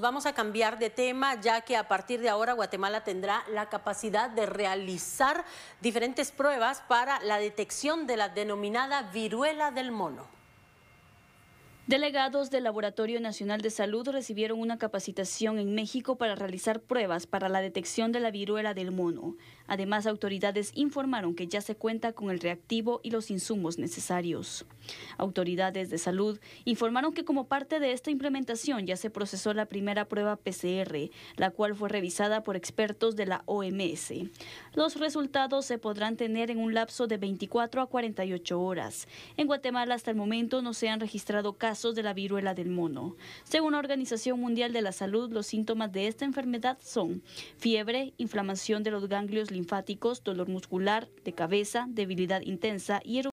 Vamos a cambiar de tema, ya que a partir de ahora Guatemala tendrá la capacidad de realizar diferentes pruebas para la detección de la denominada viruela del mono. Delegados del Laboratorio Nacional de Salud recibieron una capacitación en México para realizar pruebas para la detección de la viruela del mono. Además, autoridades informaron que ya se cuenta con el reactivo y los insumos necesarios. Autoridades de salud informaron que como parte de esta implementación ya se procesó la primera prueba PCR, la cual fue revisada por expertos de la OMS. Los resultados se podrán tener en un lapso de 24 a 48 horas. En Guatemala hasta el momento no se han registrado casos de la viruela del mono. Según la Organización Mundial de la Salud, los síntomas de esta enfermedad son fiebre, inflamación de los ganglios linfáticos, dolor muscular, de cabeza, debilidad intensa y